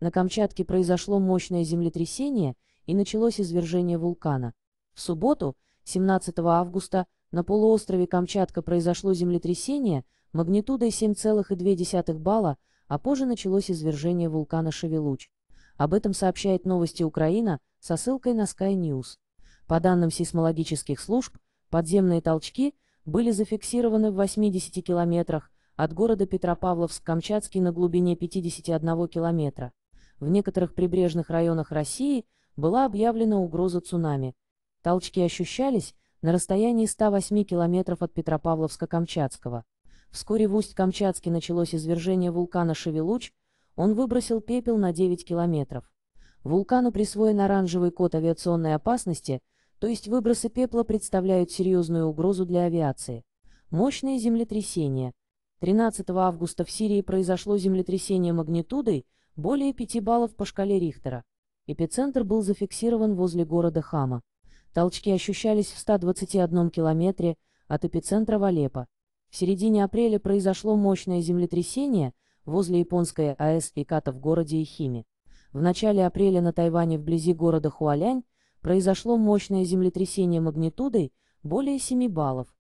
На Камчатке произошло мощное землетрясение и началось извержение вулкана. В субботу, 17 августа, на полуострове Камчатка произошло землетрясение магнитудой 7,2 балла, а позже началось извержение вулкана Шевелуч. Об этом сообщает новости Украина со ссылкой на Sky News. По данным сейсмологических служб, подземные толчки были зафиксированы в 80 километрах от города Петропавловск-Камчатский на глубине 51 километра в некоторых прибрежных районах России была объявлена угроза цунами. Толчки ощущались на расстоянии 108 километров от Петропавловска-Камчатского. Вскоре в Усть-Камчатске началось извержение вулкана Шевелуч, он выбросил пепел на 9 километров. Вулкану присвоен оранжевый код авиационной опасности, то есть выбросы пепла представляют серьезную угрозу для авиации. Мощные землетрясения. 13 августа в Сирии произошло землетрясение магнитудой – более 5 баллов по шкале Рихтера. Эпицентр был зафиксирован возле города Хама. Толчки ощущались в 121 километре от эпицентра Валепа. В середине апреля произошло мощное землетрясение возле японской АЭС Иката в городе Ихими. В начале апреля на Тайване вблизи города Хуалянь произошло мощное землетрясение магнитудой более 7 баллов.